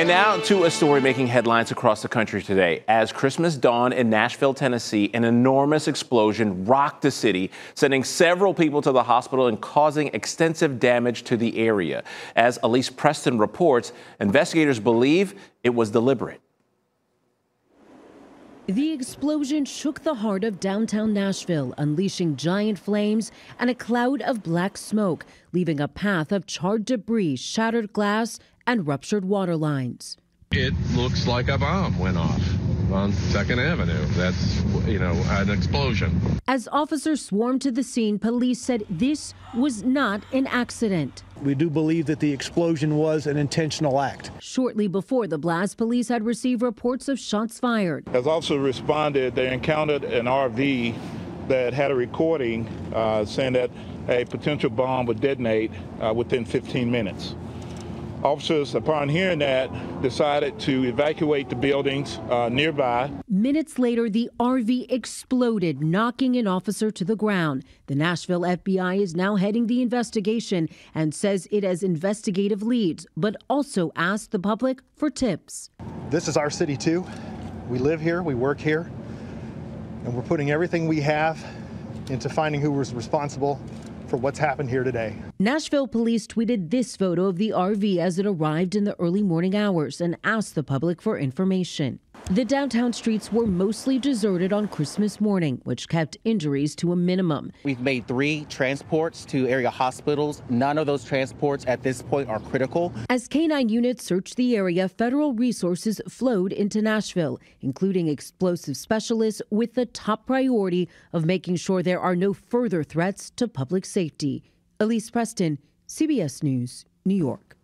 And now to a story making headlines across the country today. As Christmas dawned in Nashville, Tennessee, an enormous explosion rocked the city, sending several people to the hospital and causing extensive damage to the area. As Elise Preston reports, investigators believe it was deliberate. The explosion shook the heart of downtown Nashville, unleashing giant flames and a cloud of black smoke, leaving a path of charred debris, shattered glass, and ruptured water lines. It looks like a bomb went off on 2nd Avenue. That's, you know, an explosion. As officers swarmed to the scene, police said this was not an accident. We do believe that the explosion was an intentional act. Shortly before the blast, police had received reports of shots fired. As officers responded, they encountered an RV that had a recording uh, saying that a potential bomb would detonate uh, within 15 minutes. Officers, upon hearing that, decided to evacuate the buildings uh, nearby. Minutes later, the RV exploded, knocking an officer to the ground. The Nashville FBI is now heading the investigation and says it has investigative leads, but also asked the public for tips. This is our city, too. We live here, we work here, and we're putting everything we have into finding who was responsible for what's happened here today. Nashville police tweeted this photo of the RV as it arrived in the early morning hours and asked the public for information. The downtown streets were mostly deserted on Christmas morning, which kept injuries to a minimum. We've made three transports to area hospitals. None of those transports at this point are critical. As canine units searched the area, federal resources flowed into Nashville, including explosive specialists, with the top priority of making sure there are no further threats to public safety. Elise Preston, CBS News, New York.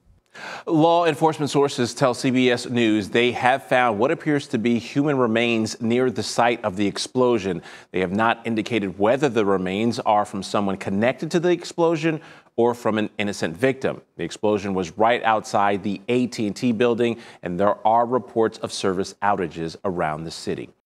Law enforcement sources tell CBS News they have found what appears to be human remains near the site of the explosion. They have not indicated whether the remains are from someone connected to the explosion or from an innocent victim. The explosion was right outside the AT&T building and there are reports of service outages around the city.